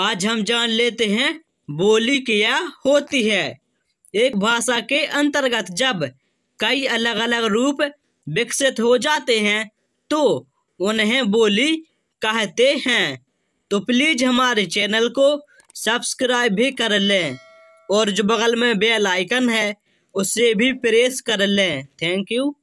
आज हम जान लेते हैं बोली क्या होती है एक भाषा के अंतर्गत जब कई अलग अलग रूप विकसित हो जाते हैं तो उन्हें बोली कहते हैं तो प्लीज़ हमारे चैनल को सब्सक्राइब भी कर लें और जो बगल में बेल आइकन है उसे भी प्रेस कर लें थैंक यू